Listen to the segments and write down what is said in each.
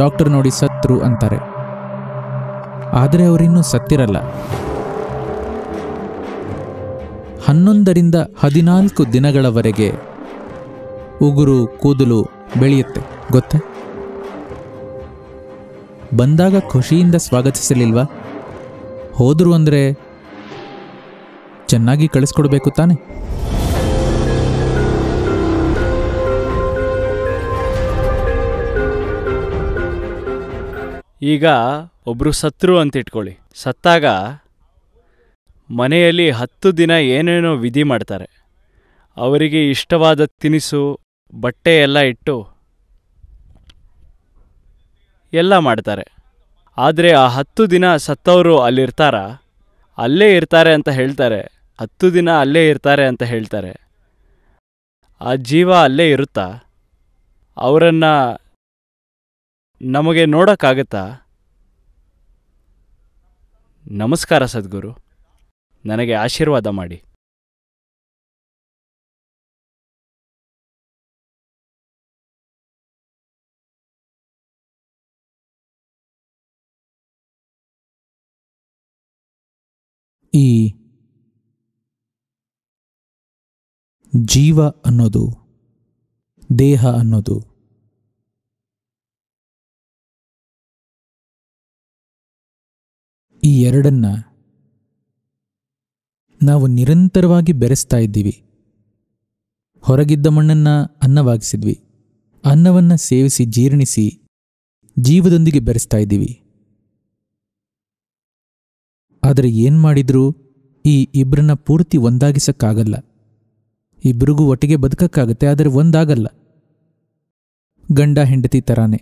doctor ನೋಡಿ ಸತ್ರು ಅಂತಾರೆ ಆದರೆ ಅವರಿನ್ನೂ ಸತ್ತಿರಲ್ಲ ಹನ್ನೊಂದರಿಂದ ಹದಿನಾಲ್ಕು ದಿನಗಳವರೆಗೆ ಉಗುರು ಕೂದಲು ಬೆಳೆಯುತ್ತೆ ಗೊತ್ತೇ ಬಂದಾಗ ಖುಷಿಯಿಂದ ಸ್ವಾಗತಿಸಲಿಲ್ವಾ ಹೋದ್ರು ಅಂದರೆ ಚೆನ್ನಾಗಿ ಕಳಿಸ್ಕೊಡ್ಬೇಕು ತಾನೆ ಈಗ ಒಬ್ಬರು ಸತ್ರು ಅಂತ ಇಟ್ಕೊಳ್ಳಿ ಸತ್ತಾಗ ಮನೆಯಲ್ಲಿ ಹತ್ತು ದಿನ ಏನೇನೋ ವಿಧಿ ಮಾಡ್ತಾರೆ ಅವರಿಗೆ ಇಷ್ಟವಾದ ತಿನಿಸು ಬಟ್ಟೆ ಎಲ್ಲ ಇಟ್ಟು ಎಲ್ಲ ಮಾಡ್ತಾರೆ ಆದರೆ ಆ ಹತ್ತು ದಿನ ಸತ್ತವರು ಅಲ್ಲಿರ್ತಾರ ಅಲ್ಲೇ ಇರ್ತಾರೆ ಅಂತ ಹೇಳ್ತಾರೆ ಹತ್ತು ದಿನ ಅಲ್ಲೇ ಇರ್ತಾರೆ ಅಂತ ಹೇಳ್ತಾರೆ ಆ ಜೀವ ಅಲ್ಲೇ ಇರುತ್ತಾ ಅವರನ್ನು ನಮಗೆ ನೋಡೋಕ್ಕಾಗತ್ತಾ ನಮಸ್ಕಾರ ಸದ್ಗುರು ನನಗೆ ಆಶೀರ್ವಾದ ಮಾಡಿ ಈ ಜೀವ ಅನ್ನೋದು ದೇಹ ಅನ್ನೋದು ಈ ಎರಡನ್ನ ನಾವು ನಿರಂತರವಾಗಿ ಬೆರೆಸ್ತಾ ಇದ್ದೀವಿ ಹೊರಗಿದ್ದ ಮಣ್ಣನ್ನ ಅನ್ನವಾಗಿಸಿದ್ವಿ ಅನ್ನವನ್ನು ಸೇವಿಸಿ ಜೀರ್ಣಿಸಿ ಜೀವದೊಂದಿಗೆ ಬೆರೆಸ್ತಾ ಇದ್ದೀವಿ ಆದರೆ ಏನು ಮಾಡಿದರೂ ಈ ಇಬ್ಬರನ್ನ ಪೂರ್ತಿ ಒಂದಾಗಿಸಕ್ಕಾಗಲ್ಲ ಇಬ್ಬರಿಗೂ ಒಟ್ಟಿಗೆ ಬದುಕಕ್ಕಾಗತ್ತೆ ಆದರೆ ಒಂದಾಗಲ್ಲ ಗಂಡ ಹೆಂಡತಿ ತರಾನೇ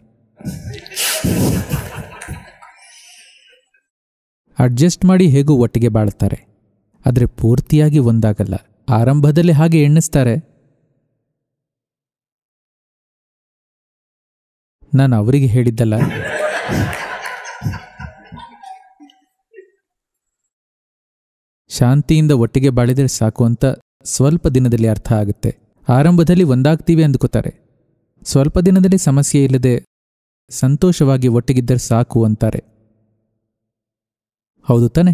ಅಡ್ಜಸ್ಟ್ ಮಾಡಿ ಹೇಗೂ ಒಟ್ಟಿಗೆ ಬಾಳ್ತಾರೆ ಆದರೆ ಪೂರ್ತಿಯಾಗಿ ಒಂದಾಗಲ್ಲ ಆರಂಭದಲ್ಲಿ ಹಾಗೆ ಎಣ್ಣಿಸ್ತಾರೆ ನಾನು ಅವರಿಗೆ ಹೇಳಿದ್ದಲ್ಲ ಶಾಂತಿಯಿಂದ ಒಟ್ಟಿಗೆ ಬಾಳಿದರೆ ಸಾಕು ಅಂತ ಸ್ವಲ್ಪ ದಿನದಲ್ಲಿ ಅರ್ಥ ಆಗುತ್ತೆ ಆರಂಭದಲ್ಲಿ ಒಂದಾಗ್ತೀವಿ ಅಂದ್ಕೋತಾರೆ ಸ್ವಲ್ಪ ದಿನದಲ್ಲಿ ಸಮಸ್ಯೆ ಇಲ್ಲದೆ ಸಂತೋಷವಾಗಿ ಒಟ್ಟಿಗಿದ್ದರೆ ಸಾಕು ಅಂತಾರೆ ಹೌದು ತಾನೆ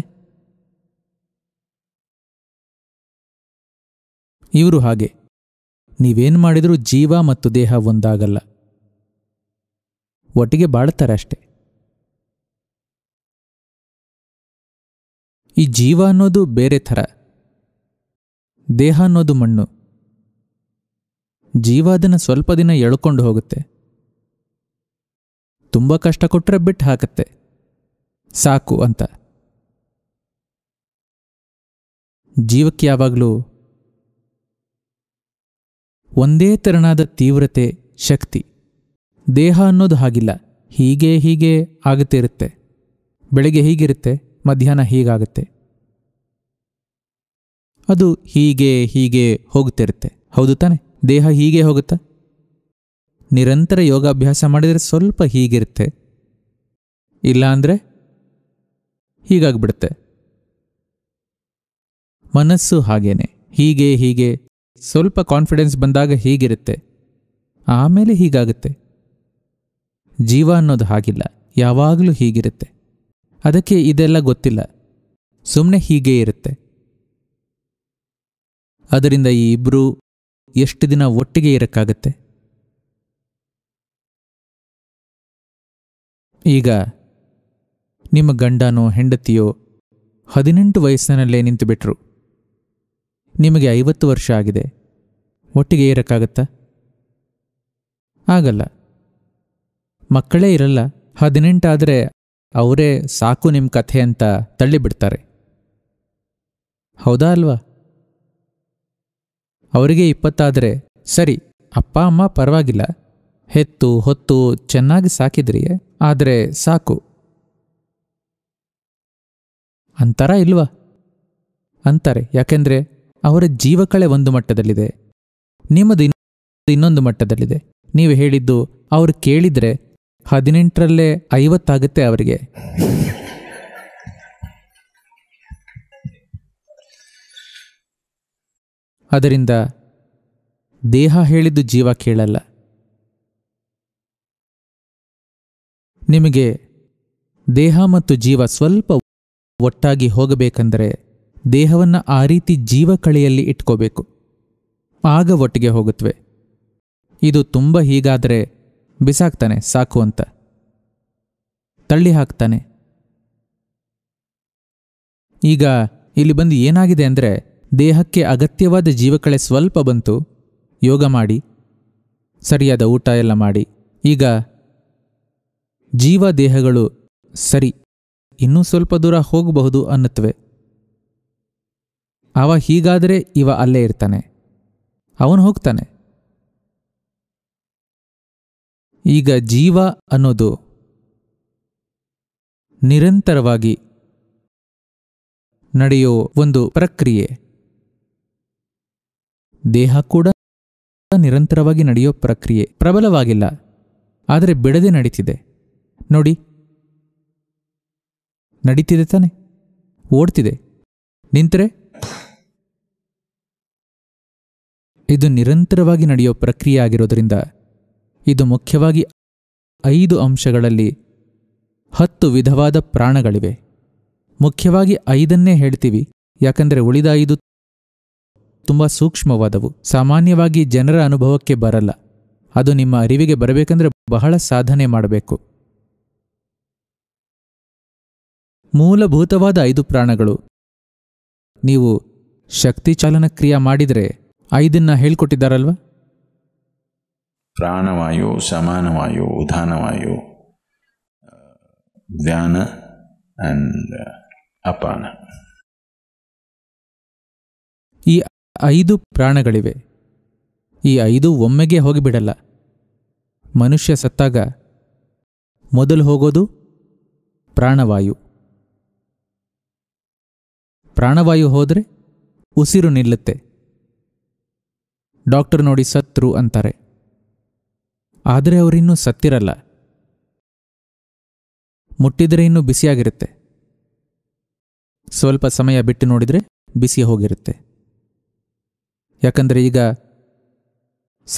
ಇವರು ಹಾಗೆ ನೀವೇನು ಮಾಡಿದರೂ ಜೀವ ಮತ್ತು ದೇಹ ಒಂದಾಗಲ್ಲ ಒಟ್ಟಿಗೆ ಬಾಳ್ತಾರೆ ಅಷ್ಟೆ ಈ ಜೀವ ಅನ್ನೋದು ಬೇರೆ ಥರ ದೇಹ ಅನ್ನೋದು ಮಣ್ಣು ಜೀವ ಅದನ್ನು ಸ್ವಲ್ಪ ದಿನ ಎಳ್ಕೊಂಡು ಹೋಗುತ್ತೆ ತುಂಬ ಕಷ್ಟ ಕೊಟ್ಟರೆ ಬಿಟ್ಟು ಹಾಕತ್ತೆ ಸಾಕು ಅಂತ ಜೀವಕ್ಕೆ ಯಾವಾಗಲೂ ಒಂದೇ ತೆರನಾದ ತೀವ್ರತೆ ಶಕ್ತಿ ದೇಹ ಅನ್ನೋದು ಹಾಗಿಲ್ಲ ಹೀಗೆ ಹೀಗೆ ಆಗುತ್ತೆ ಇರುತ್ತೆ ಬೆಳಗ್ಗೆ ಹೀಗಿರುತ್ತೆ ಮಧ್ಯಾಹ್ನ ಹೀಗಾಗುತ್ತೆ ಅದು ಹೀಗೆ ಹೀಗೆ ಹೋಗುತ್ತಿರುತ್ತೆ ಹೌದು ತಾನೆ ದೇಹ ಹೀಗೆ ಹೋಗುತ್ತಾ ನಿರಂತರ ಯೋಗಾಭ್ಯಾಸ ಮಾಡಿದರೆ ಸ್ವಲ್ಪ ಹೀಗಿರುತ್ತೆ ಇಲ್ಲಾಂದರೆ ಹೀಗಾಗ್ಬಿಡುತ್ತೆ ಮನಸ್ಸು ಹಾಗೇನೆ ಹೀಗೆ ಹೀಗೆ ಸ್ವಲ್ಪ ಕಾನ್ಫಿಡೆನ್ಸ್ ಬಂದಾಗ ಹೀಗಿರುತ್ತೆ ಆಮೇಲೆ ಹೀಗಾಗುತ್ತೆ ಜೀವ ಅನ್ನೋದು ಹಾಗಿಲ್ಲ ಯಾವಾಗಲೂ ಹೀಗಿರುತ್ತೆ ಅದಕ್ಕೆ ಇದೆಲ್ಲ ಗೊತ್ತಿಲ್ಲ ಸುಮ್ಮನೆ ಹೀಗೇ ಇರುತ್ತೆ ಅದರಿಂದ ಈ ಇಬ್ಬರು ಎಷ್ಟು ದಿನ ಒಟ್ಟಿಗೆ ಇರಕ್ಕಾಗತ್ತೆ ಈಗ ನಿಮ್ಮ ಗಂಡನೋ ಹೆಂಡತಿಯೋ ಹದಿನೆಂಟು ವಯಸ್ಸಿನಲ್ಲೇ ನಿಂತುಬಿಟ್ರು ನಿಮಗೆ ಐವತ್ತು ವರ್ಷ ಆಗಿದೆ ಒಟ್ಟಿಗೆ ಏರಕ್ಕಾಗತ್ತಾ ಆಗಲ್ಲ ಮಕ್ಕಳೇ ಇರಲ್ಲ ಹದಿನೆಂಟಾದರೆ ಅವರೇ ಸಾಕು ನಿಮ್ಮ ಕಥೆ ಅಂತ ತಳ್ಳಿಬಿಡ್ತಾರೆ ಹೌದಾ ಅಲ್ವಾ ಅವರಿಗೆ ಇಪ್ಪತ್ತಾದರೆ ಸರಿ ಅಪ್ಪ ಅಮ್ಮ ಪರವಾಗಿಲ್ಲ ಹೆತ್ತು ಹೊತ್ತು ಚೆನ್ನಾಗಿ ಸಾಕಿದ್ರಿ ಆದರೆ ಸಾಕು ಅಂತಾರ ಇಲ್ವಾ ಅಂತಾರೆ ಯಾಕೆಂದ್ರೆ ಅವರ ಜೀವಕಳೆ ಒಂದು ಮಟ್ಟದಲ್ಲಿದೆ ನಿಮ್ಮದು ಇನ್ನೊಂದು ಮಟ್ಟದಲ್ಲಿದೆ ನೀವು ಹೇಳಿದ್ದು ಅವರು ಕೇಳಿದರೆ ಹದಿನೆಂಟರಲ್ಲೇ ಐವತ್ತಾಗುತ್ತೆ ಅವರಿಗೆ ಅದರಿಂದ ದೇಹ ಹೇಳಿದ್ದು ಜೀವ ಕೇಳಲ್ಲ ನಿಮಗೆ ದೇಹ ಮತ್ತು ಜೀವ ಸ್ವಲ್ಪ ಒಟ್ಟಾಗಿ ಹೋಗಬೇಕೆಂದರೆ ದೇಹವನ್ನು ಆ ರೀತಿ ಜೀವಕಳೆಯಲ್ಲಿ ಇಟ್ಕೋಬೇಕು ಆಗ ಒಟ್ಟಿಗೆ ಹೋಗುತ್ತವೆ ಇದು ತುಂಬ ಹೀಗಾದರೆ ಬಿಸಾಕ್ತಾನೆ ಸಾಕು ಅಂತ ತಳ್ಳಿ ಹಾಕ್ತಾನೆ ಈಗ ಇಲ್ಲಿ ಬಂದು ಏನಾಗಿದೆ ಅಂದರೆ ದೇಹಕ್ಕೆ ಅಗತ್ಯವಾದ ಜೀವಕಳೆ ಸ್ವಲ್ಪ ಬಂತು ಯೋಗ ಮಾಡಿ ಸರಿಯಾದ ಊಟ ಎಲ್ಲ ಮಾಡಿ ಈಗ ಜೀವ ದೇಹಗಳು ಸರಿ ಇನ್ನೂ ಸ್ವಲ್ಪ ದೂರ ಹೋಗಬಹುದು ಅನ್ನುತ್ತವೆ ಅವ ಹೀಗಾದರೆ ಇವ ಅಲ್ಲೇ ಇರ್ತಾನೆ ಅವನು ಹೋಗ್ತಾನೆ ಈಗ ಜೀವ ಅನ್ನೋದು ನಿರಂತರವಾಗಿ ನಡೆಯೋ ಒಂದು ಪ್ರಕ್ರಿಯೆ ದೇಹ ಕೂಡ ನಿರಂತರವಾಗಿ ನಡೆಯೋ ಪ್ರಕ್ರಿಯೆ ಪ್ರಬಲವಾಗಿಲ್ಲ ಆದರೆ ಬಿಡದೆ ನಡೀತಿದೆ ನೋಡಿ ನಡೀತಿದೆ ತಾನೆ ಓಡ್ತಿದೆ ನಿಂತರೆ ಇದು ನಿರಂತರವಾಗಿ ನಡೆಯುವ ಪ್ರಕ್ರಿಯೆ ಆಗಿರೋದರಿಂದ ಇದು ಮುಖ್ಯವಾಗಿ ಐದು ಅಂಶಗಳಲ್ಲಿ ಹತ್ತು ವಿಧವಾದ ಪ್ರಾಣಗಳಿವೆ ಮುಖ್ಯವಾಗಿ ಐದನ್ನೇ ಹೇಳ್ತೀವಿ ಯಾಕಂದರೆ ಉಳಿದ ಐದು ತುಂಬ ಸೂಕ್ಷ್ಮವಾದವು ಸಾಮಾನ್ಯವಾಗಿ ಜನರ ಅನುಭವಕ್ಕೆ ಬರಲ್ಲ ಅದು ನಿಮ್ಮ ಅರಿವಿಗೆ ಬರಬೇಕಂದ್ರೆ ಬಹಳ ಸಾಧನೆ ಮಾಡಬೇಕು ಮೂಲಭೂತವಾದ ಐದು ಪ್ರಾಣಗಳು ನೀವು ಶಕ್ತಿ ಚಾಲನ ಕ್ರಿಯೆ ಮಾಡಿದರೆ ಐದನ್ನ ಹೇಳ್ಕೊಟ್ಟಿದ್ದಾರಲ್ವಾ ಪ್ರಾಣವಾಯು ಸಮಾನವಾಯು ಉದಾನವಾಯು ಧ್ಯಾನ ಅಂಡ್ ಅಪಾನ ಈ ಐದು ಪ್ರಾಣಗಳಿವೆ ಈ ಐದು ಒಮ್ಮೆಗೆ ಹೋಗಿಬಿಡಲ್ಲ ಮನುಷ್ಯ ಸತ್ತಾಗ ಮೊದಲು ಹೋಗೋದು ಪ್ರಾಣವಾಯು ಪ್ರಾಣವಾಯು ಹೋದರೆ ಉಸಿರು ನಿಲ್ಲುತ್ತೆ ಡಾಕ್ಟರ್ ನೋಡಿ ಸತ್ರು ಅಂತಾರೆ ಆದರೆ ಅವರಿನ್ನೂ ಸತ್ತಿರಲ್ಲ ಮುಟ್ಟಿದರೆ ಇನ್ನೂ ಬಿಸಿಯಾಗಿರುತ್ತೆ ಸ್ವಲ್ಪ ಸಮಯ ಬಿಟ್ಟು ನೋಡಿದರೆ ಬಿಸಿ ಹೋಗಿರುತ್ತೆ ಯಾಕಂದರೆ ಈಗ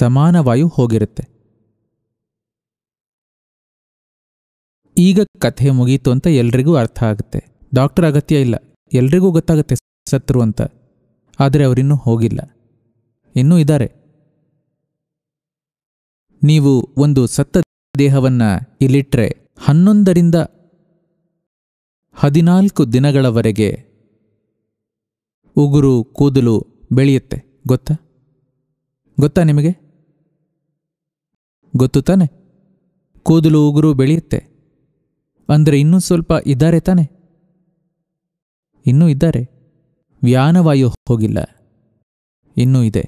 ಸಮಾನ ವಾಯು ಹೋಗಿರುತ್ತೆ ಈಗ ಕಥೆ ಮುಗೀತು ಅಂತ ಎಲ್ರಿಗೂ ಅರ್ಥ ಆಗುತ್ತೆ ಡಾಕ್ಟರ್ ಅಗತ್ಯ ಇಲ್ಲ ಎಲ್ರಿಗೂ ಗೊತ್ತಾಗುತ್ತೆ ಸತ್ರು ಅಂತ ಆದರೆ ಅವರಿನ್ನೂ ಹೋಗಿಲ್ಲ ಇನ್ನೂ ಇದ್ದಾರೆ ನೀವು ಒಂದು ಸತ್ತ ದೇಹವನ್ನ ಇಲ್ಲಿಟ್ರೆ ಹನ್ನೊಂದರಿಂದ ಹದಿನಾಲ್ಕು ದಿನಗಳವರೆಗೆ ಉಗುರು ಕೂದಲು ಬೆಳೆಯುತ್ತೆ ಗೊತ್ತಾ ಗೊತ್ತಾ ನಿಮಗೆ ಗೊತ್ತು ತಾನೆ ಕೂದಲು ಉಗುರು ಬೆಳೆಯುತ್ತೆ ಅಂದರೆ ಇನ್ನೂ ಸ್ವಲ್ಪ ಇದ್ದಾರೆ ತಾನೆ ಇನ್ನೂ ಇದ್ದಾರೆ ವ್ಯಾನವಾಯು ಹೋಗಿಲ್ಲ ಇನ್ನೂ ಇದೆ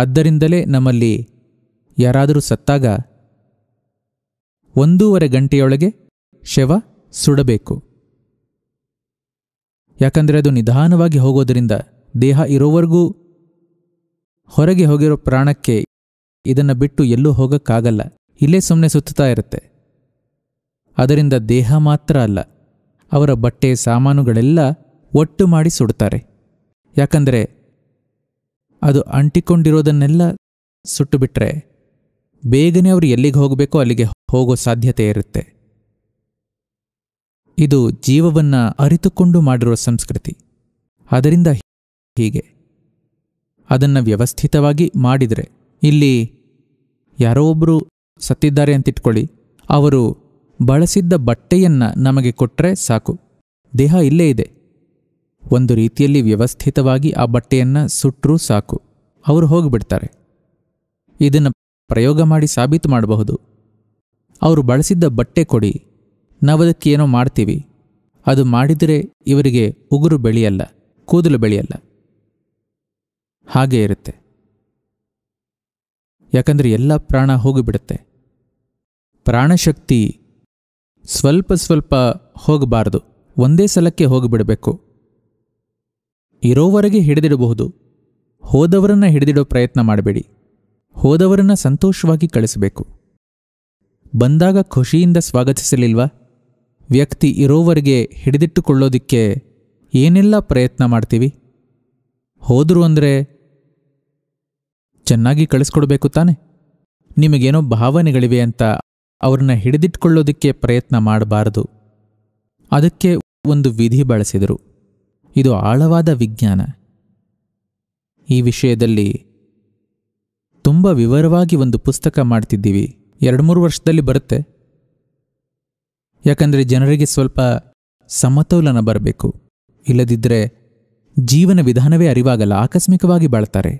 ಆದ್ದರಿಂದಲೇ ನಮ್ಮಲ್ಲಿ ಯಾರಾದರೂ ಸತ್ತಾಗ ಒಂದೂವರೆ ಗಂಟೆಯೊಳಗೆ ಶವ ಸುಡಬೇಕು ಯಾಕಂದರೆ ಅದು ನಿಧಾನವಾಗಿ ಹೋಗೋದರಿಂದ ದೇಹ ಇರೋವರೆಗೂ ಹೊರಗೆ ಹೋಗಿರೋ ಪ್ರಾಣಕ್ಕೆ ಇದನ್ನು ಬಿಟ್ಟು ಎಲ್ಲೂ ಹೋಗಕ್ಕಾಗಲ್ಲ ಇಲ್ಲೇ ಸುಮ್ಮನೆ ಸುತ್ತಾ ಇರುತ್ತೆ ಅದರಿಂದ ದೇಹ ಮಾತ್ರ ಅಲ್ಲ ಅವರ ಬಟ್ಟೆ ಸಾಮಾನುಗಳೆಲ್ಲ ಒಟ್ಟು ಮಾಡಿ ಸುಡ್ತಾರೆ ಯಾಕಂದರೆ ಅದು ಅಂಟಿಕೊಂಡಿರೋದನ್ನೆಲ್ಲ ಸುಟ್ಟುಬಿಟ್ರೆ ಬೇಗನೆ ಅವರು ಎಲ್ಲಿಗೆ ಹೋಗಬೇಕೋ ಅಲ್ಲಿಗೆ ಹೋಗೋ ಸಾಧ್ಯತೆ ಇರುತ್ತೆ ಇದು ಜೀವವನ್ನು ಅರಿತುಕೊಂಡು ಮಾಡಿರುವ ಸಂಸ್ಕೃತಿ ಅದರಿಂದ ಹೀಗೆ ಅದನ್ನು ವ್ಯವಸ್ಥಿತವಾಗಿ ಮಾಡಿದರೆ ಇಲ್ಲಿ ಯಾರೋ ಒಬ್ಬರು ಸತ್ತಿದ್ದಾರೆ ಅಂತಿಟ್ಕೊಳ್ಳಿ ಅವರು ಬಳಸಿದ್ದ ಬಟ್ಟೆಯನ್ನು ನಮಗೆ ಕೊಟ್ಟರೆ ಸಾಕು ದೇಹ ಇಲ್ಲೇ ಇದೆ ಒಂದು ರೀತಿಯಲ್ಲಿ ವ್ಯವಸ್ಥಿತವಾಗಿ ಆ ಬಟ್ಟೆಯನ್ನು ಸುಟ್ಟರೂ ಸಾಕು ಅವರು ಹೋಗಿಬಿಡ್ತಾರೆ ಇದನ್ನು ಪ್ರಯೋಗ ಮಾಡಿ ಸಾಬೀತು ಮಾಡಬಹುದು ಅವರು ಬಳಸಿದ್ದ ಬಟ್ಟೆ ಕೊಡಿ ನಾವದಕ್ಕೆ ಏನೋ ಮಾಡ್ತೀವಿ ಅದು ಮಾಡಿದರೆ ಇವರಿಗೆ ಉಗುರು ಬೆಳೆಯಲ್ಲ ಕೂದಲು ಬೆಳೆಯಲ್ಲ ಹಾಗೇ ಇರುತ್ತೆ ಯಾಕಂದರೆ ಎಲ್ಲ ಪ್ರಾಣ ಹೋಗಿಬಿಡುತ್ತೆ ಪ್ರಾಣಶಕ್ತಿ ಸ್ವಲ್ಪ ಸ್ವಲ್ಪ ಹೋಗಬಾರ್ದು ಒಂದೇ ಸಲಕ್ಕೆ ಹೋಗಿಬಿಡಬೇಕು ಇರೋವರೆಗೆ ಹಿಡಿದಿಡಬಹುದು ಹೋದವರನ್ನ ಹಿಡಿದಿಡೋ ಪ್ರಯತ್ನ ಮಾಡಬೇಡಿ ಹೋದವರನ್ನ ಸಂತೋಷವಾಗಿ ಕಳಿಸಬೇಕು ಬಂದಾಗ ಖುಷಿಯಿಂದ ಸ್ವಾಗತಿಸಲಿಲ್ವಾ ವ್ಯಕ್ತಿ ಇರೋವರೆಗೆ ಹಿಡಿದಿಟ್ಟುಕೊಳ್ಳೋದಿಕ್ಕೆ ಏನೆಲ್ಲ ಪ್ರಯತ್ನ ಮಾಡ್ತೀವಿ ಹೋದರು ಅಂದರೆ ಚೆನ್ನಾಗಿ ಕಳಿಸ್ಕೊಡ್ಬೇಕು ತಾನೆ ನಿಮಗೇನೋ ಭಾವನೆಗಳಿವೆ ಅಂತ ಅವ್ರನ್ನ ಹಿಡಿದಿಟ್ಕೊಳ್ಳೋದಿಕ್ಕೆ ಪ್ರಯತ್ನ ಮಾಡಬಾರದು ಅದಕ್ಕೆ ಒಂದು ವಿಧಿ ಬಳಸಿದರು ಇದು ಆಳವಾದ ವಿಜ್ಞಾನ ಈ ವಿಷಯದಲ್ಲಿ ತುಂಬ ವಿವರವಾಗಿ ಒಂದು ಪುಸ್ತಕ ಮಾಡ್ತಿದ್ದೀವಿ ಎರಡು ಮೂರು ವರ್ಷದಲ್ಲಿ ಬರುತ್ತೆ ಯಾಕಂದರೆ ಜನರಿಗೆ ಸ್ವಲ್ಪ ಸಮತೋಲನ ಬರಬೇಕು ಇಲ್ಲದಿದ್ದರೆ ಜೀವನ ವಿಧಾನವೇ ಅರಿವಾಗಲ್ಲ ಆಕಸ್ಮಿಕವಾಗಿ ಬಾಳ್ತಾರೆ